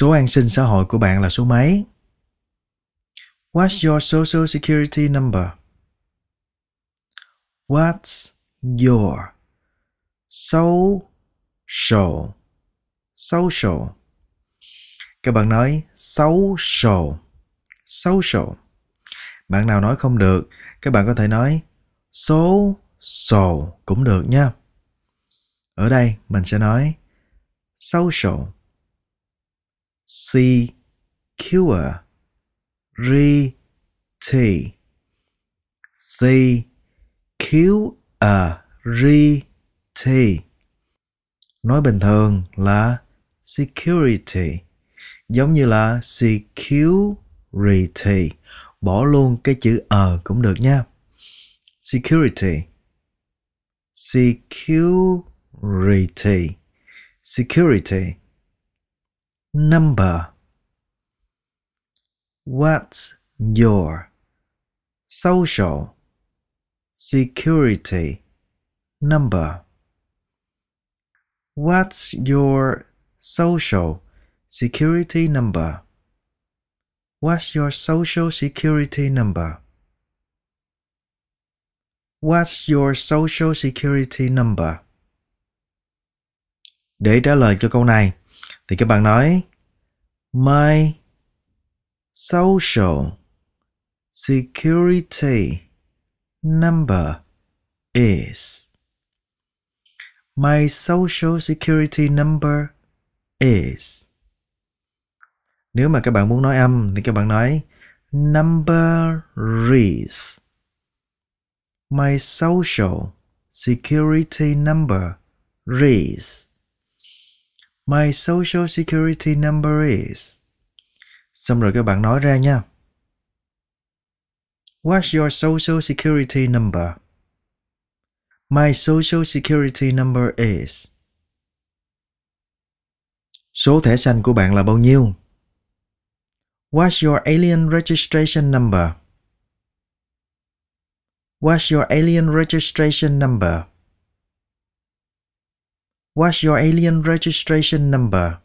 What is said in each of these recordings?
Số an sinh xã hội của bạn là số mấy? What's your social security number? What's your social social các bạn nói social social bạn nào nói không được các bạn có thể nói số social cũng được nha ở đây mình sẽ nói social secure security security nói bình thường là security giống như là security bỏ luôn cái chữ ờ cũng được nha security security security number? What's your social security number? What's your social security number? What's your social security number? What's your social security number? Để trả lời cho câu này, thì các bạn nói my social security number is my social security number is nếu mà các bạn muốn nói âm thì các bạn nói number is my social security number is My social security number is. Xong rồi các bạn nói ra nha. What's your social security number? My social security number is. Số thẻ xanh của bạn là bao nhiêu? What's your alien registration number? What's your alien registration number? What's your alien registration number?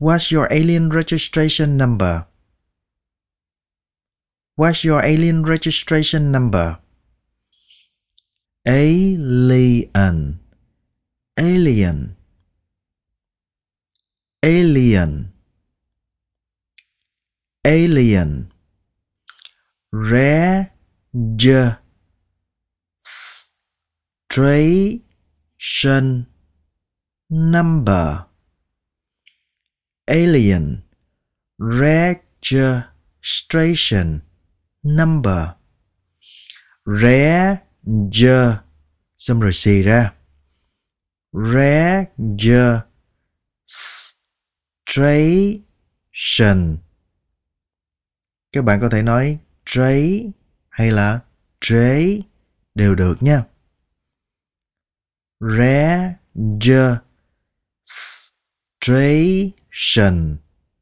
What's your alien registration number? What's your alien registration number? Alien. Alien. Alien. Alien. Registration. sân number alien registration number register xong rồi xì ra registration các bạn có thể nói trấy hay là trế đều được nha registration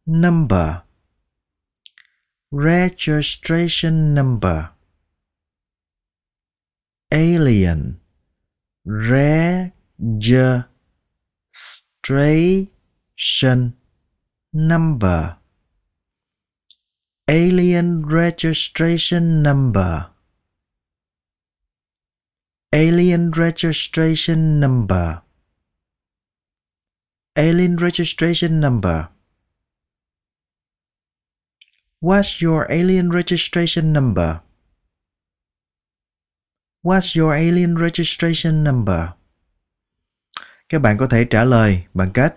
number registration number alien registration number alien registration number Alien Registration Number Alien Registration Number What's your alien registration number? What's your alien registration number? Các bạn có thể trả lời bằng cách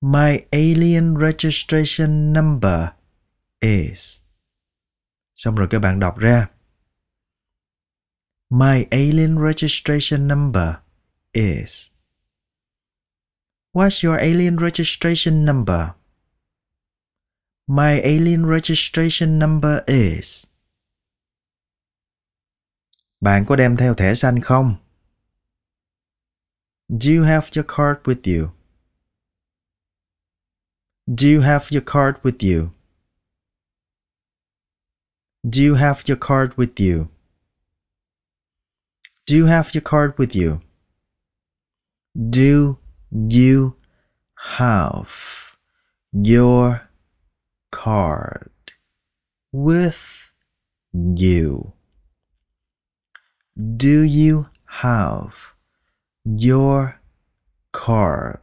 My alien registration number is. Xong rồi các bạn đọc ra. My alien registration number is. What's your alien registration number? My alien registration number is. Bạn có đem theo thẻ xanh không? Do you have your card with you? Do you have your card with you? Do you have your card with you? Do you have your card with you? Do you have your card with you? Do you have your card?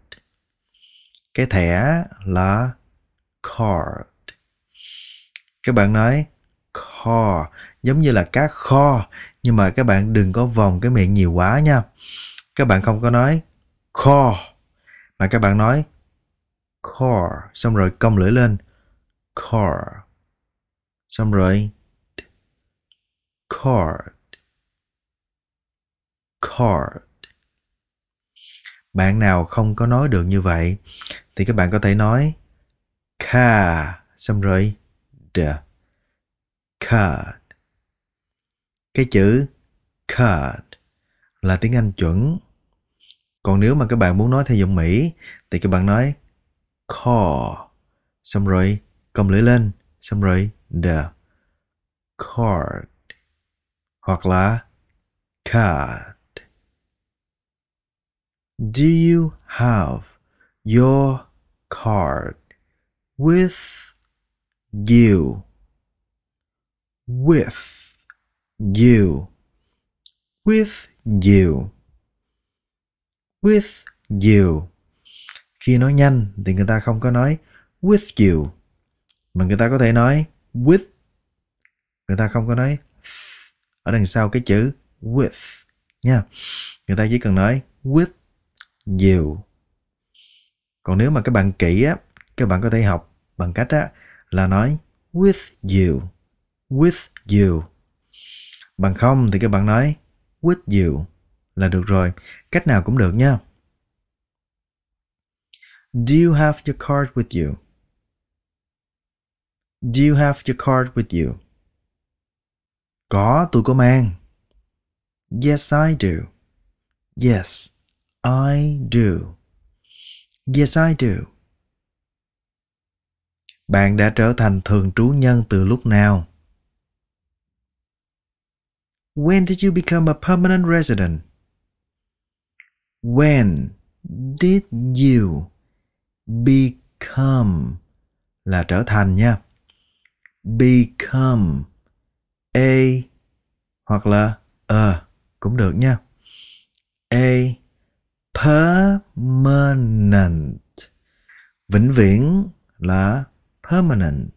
Cái thẻ là card. Các bạn nói car giống như là các kho nhưng mà các bạn đừng có vòng cái miệng nhiều quá nha các bạn không có nói core mà các bạn nói core xong rồi cong lưỡi lên core xong rồi card card bạn nào không có nói được như vậy thì các bạn có thể nói ca xong rồi the card cái chữ card là tiếng Anh chuẩn. Còn nếu mà các bạn muốn nói theo giọng Mỹ thì các bạn nói car xong rồi cầm lưỡi lên xong rồi the card hoặc là card. Do you have your card with you? With you with you with you khi nói nhanh thì người ta không có nói with you mà người ta có thể nói with người ta không có nói ở đằng sau cái chữ with nha người ta chỉ cần nói with you còn nếu mà các bạn kỹ á các bạn có thể học bằng cách á là nói with you with you Bằng không thì các bạn nói with you là được rồi. Cách nào cũng được nha. Do you have your card with you? Do you have your card with you? Có, tôi có mang. Yes, I do. Yes, I do. Yes, I do. Bạn đã trở thành thường trú nhân từ lúc nào? When did you become a permanent resident? When did you become là trở thành nha. Become a hoặc là a cũng được nha. A permanent vĩnh viễn là permanent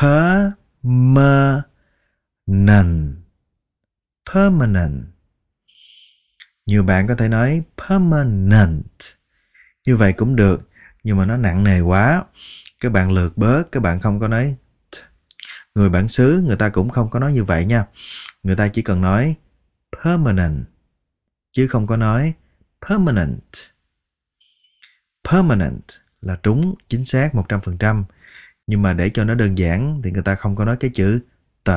permanent permanent nhiều bạn có thể nói permanent như vậy cũng được nhưng mà nó nặng nề quá các bạn lượt bớt các bạn không có nói t. người bản xứ người ta cũng không có nói như vậy nha người ta chỉ cần nói permanent chứ không có nói permanent permanent là đúng chính xác 100% nhưng mà để cho nó đơn giản thì người ta không có nói cái chữ t.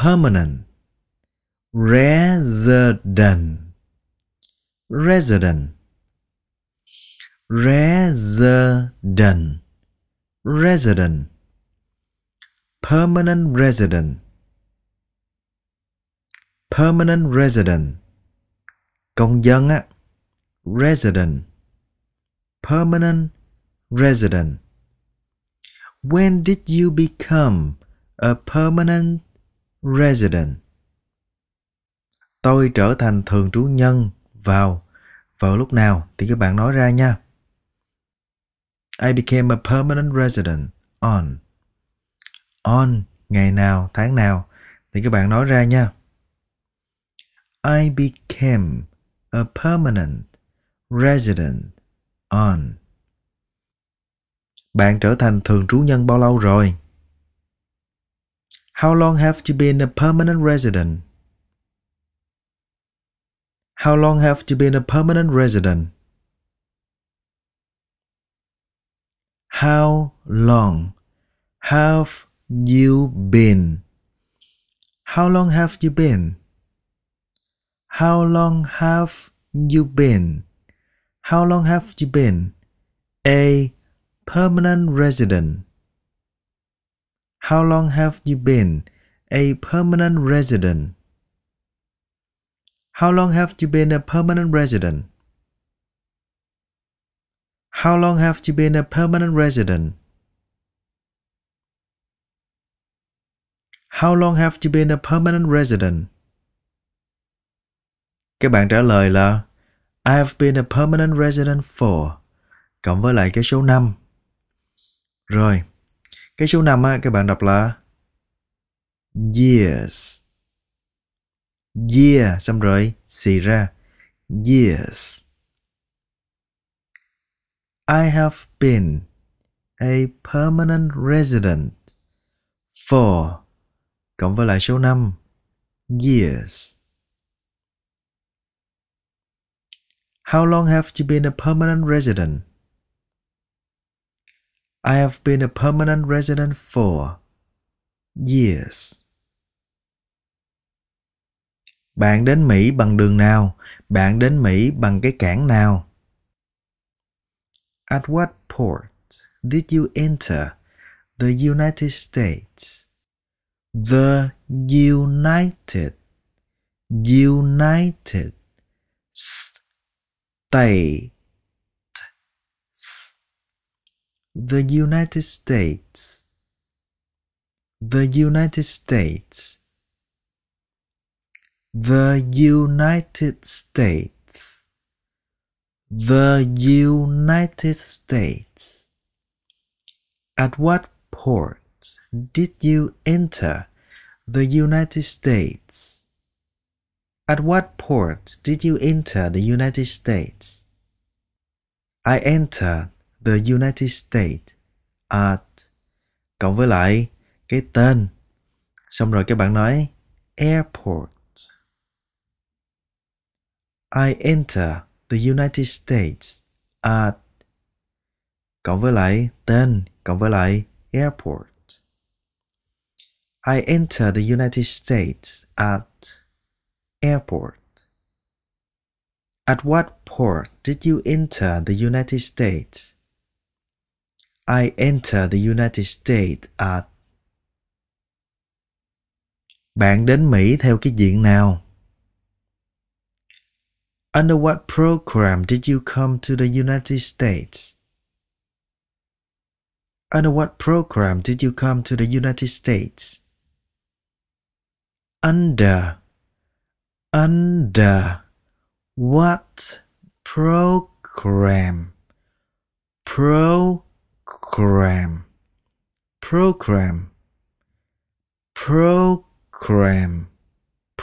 permanent resident resident resident resident permanent resident permanent resident công dân á resident permanent resident when did you become a permanent resident. Tôi trở thành thường trú nhân vào vào lúc nào thì các bạn nói ra nha. I became a permanent resident on on ngày nào, tháng nào thì các bạn nói ra nha. I became a permanent resident on. Bạn trở thành thường trú nhân bao lâu rồi? How long have you been a permanent resident? How long have you been a permanent resident? How long have you been? How long have you been? How long have you been? How long have you been a permanent resident? How long have you been a permanent resident? How long have you been a permanent resident? How long have you been a permanent resident? How long have you been a permanent resident? Các bạn trả lời là I have been a permanent resident for cộng với lại cái số 5. Rồi, cái số 5 á, các bạn đọc là years. year xong rồi, xì ra. Years. I have been a permanent resident for cộng với lại số 5 years. How long have you been a permanent resident? I have been a permanent resident for years. Bạn đến Mỹ bằng đường nào? Bạn đến Mỹ bằng cái cảng nào? At what port did you enter the United States? The United United States the United States, the United States, the United States, the United States. At what port did you enter the United States? At what port did you enter the United States? I entered the United States at cộng với lại cái tên xong rồi các bạn nói airport I enter the United States at cộng với lại tên cộng với lại airport I enter the United States at airport At what port did you enter the United States I enter the United States at Bạn đến Mỹ theo cái diện nào? Under what program did you come to the United States? Under what program did you come to the United States? Under Under what program? Pro program program program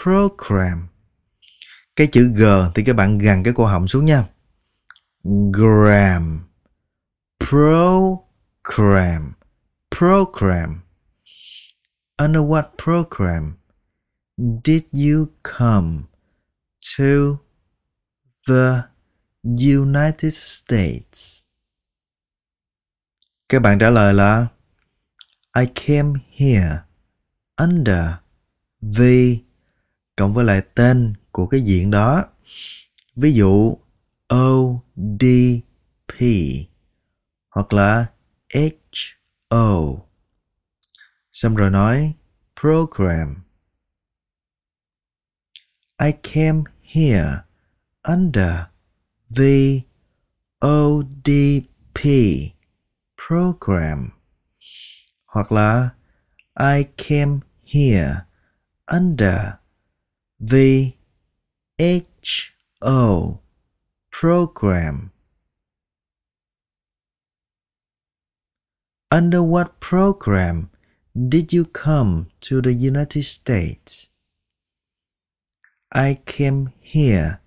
program cái chữ g thì các bạn gần cái cổ họng xuống nha gram program program under what program did you come to the United States các bạn trả lời là I came here under the cộng với lại tên của cái diện đó. Ví dụ ODP hoặc là HO. Xong rồi nói program. I came here under the ODP program hoặc là I came here under the HO program. Under what program did you come to the United States? I came here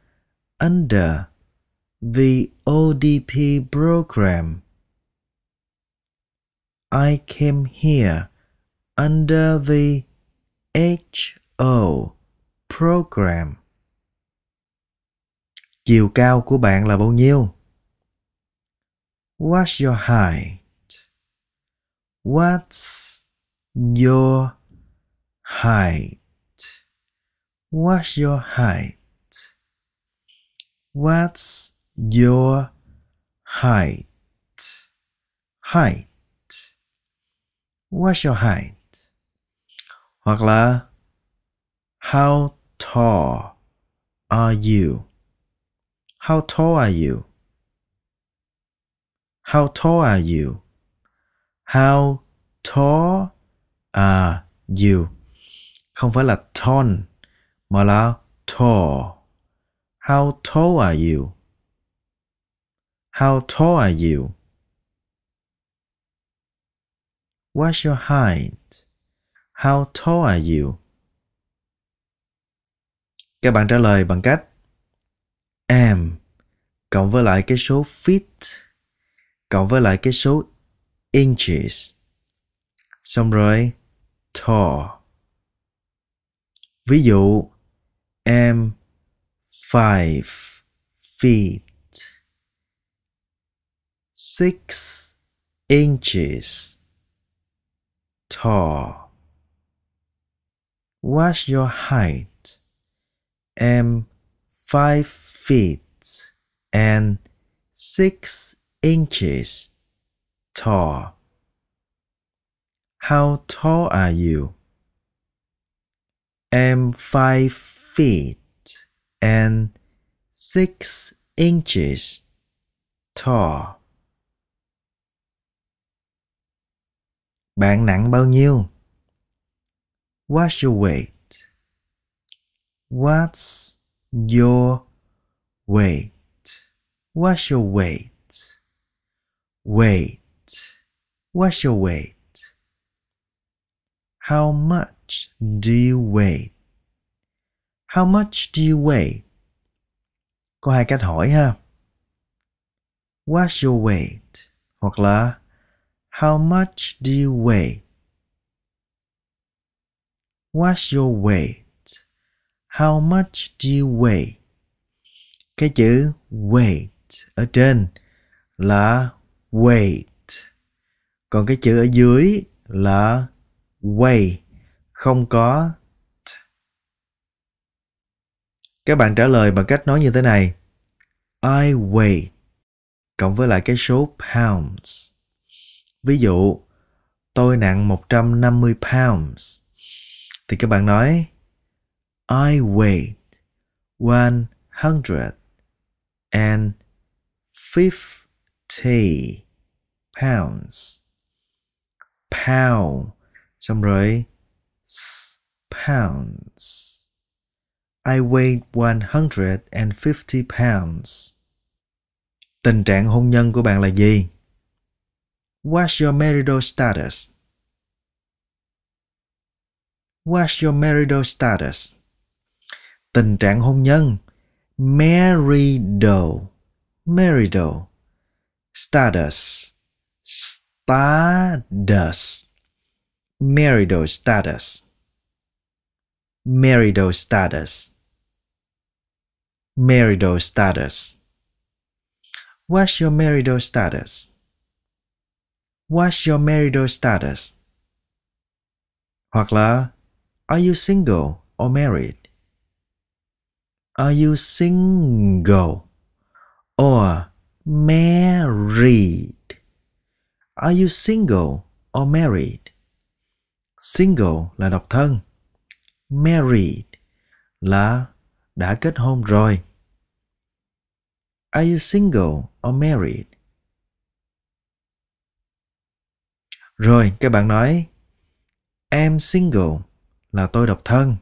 under the ODP program. I came here under the HO program. Chiều cao của bạn là bao nhiêu? What's your height? What's your height? What's your height? What's your height? Height. What's your height? Hoặc là How tall are you? How tall are you? How tall are you? How tall are you? Không phải là tall mà là tall. How tall are you? How tall are you? What's your height? How tall are you? Các bạn trả lời bằng cách am cộng với lại cái số feet cộng với lại cái số inches. Xong rồi tall. Ví dụ am five feet six inches tall? What's your height? Am five feet and six inches tall. How tall are you? Am five feet and six inches tall. Bạn nặng bao nhiêu? What's your weight? What's your weight? What's your weight? Weight. What's your weight? How much do you weigh? How much do you weigh? Có hai cách hỏi ha. What's your weight? Hoặc là How much do you weigh? What's your weight? How much do you weigh? Cái chữ weight ở trên là weight. Còn cái chữ ở dưới là weigh, không có t. Các bạn trả lời bằng cách nói như thế này. I weigh cộng với lại cái số pounds Ví dụ, tôi nặng 150 pounds. Thì các bạn nói I weigh 150 pounds. Pound. Xong rồi pounds. I weighed 150 pounds. Tình trạng hôn nhân của bạn là gì? What's your marital status? What's your marital status? Tình trạng hôn nhân. Marital. Marital. Status. Status. Marital status. Marital status. Marital status. What's your marital status? What's your marital status? Hoặc là Are you single or married? Are you single or married? Are you single or married? Single là độc thân. Married là đã kết hôn rồi. Are you single or married? Rồi các bạn nói Em single là tôi độc thân.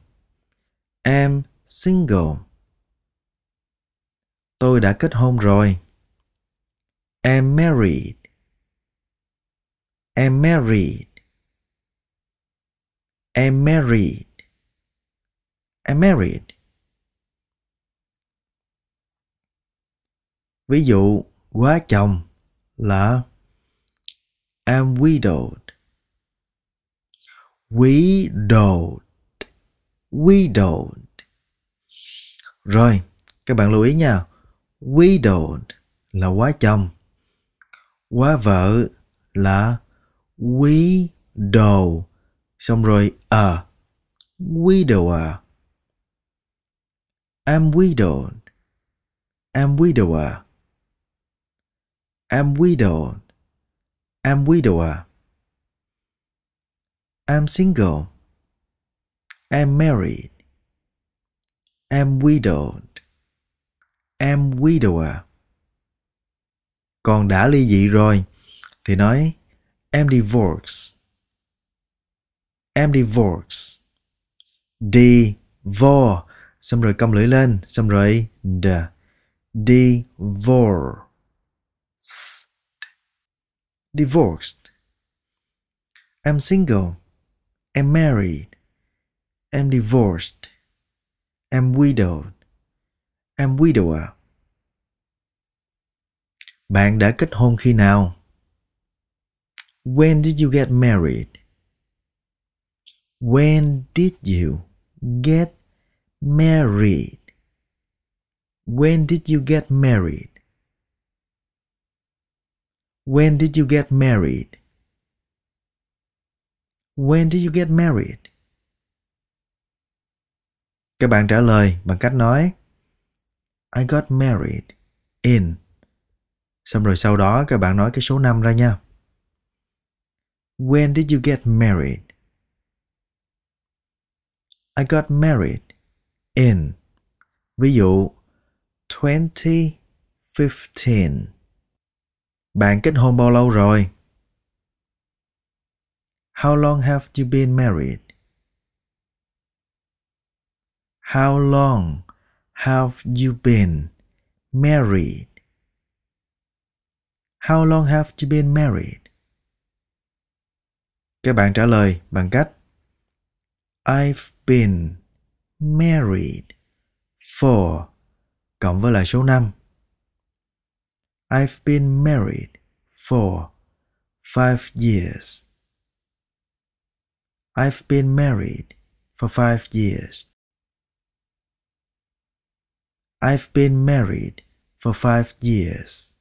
Em single. Tôi đã kết hôn rồi. Em married. Em married. Em married. Em married. Ví dụ, quá chồng là am widowed. Widowed. Widowed. Rồi, các bạn lưu ý nha. Widowed là quá chồng. Quá vợ là widow. Xong rồi à. Widower. I'm widowed. I'm widower. I'm widowed am widower. À? am single. am married. am widowed. am widower. À? Còn đã ly dị rồi thì nói em divorce, em divorce, D vor xong rồi cong lưỡi lên xong rồi d divorce divorced. I'm single. I'm married. I'm divorced. I'm widowed. I'm widower. Bạn đã kết hôn khi nào? When did you get married? When did you get married? When did you get married? When did you get married? When did you get married? Các bạn trả lời bằng cách nói I got married in Xong rồi sau đó các bạn nói cái số năm ra nha. When did you get married? I got married in Ví dụ 2015 bạn kết hôn bao lâu rồi? How long have you been married? How long have you been married? How long have you been married? Các bạn trả lời bằng cách I've been married for cộng với lại số 5 I've been married for five years. I've been married for five years. I've been married for five years.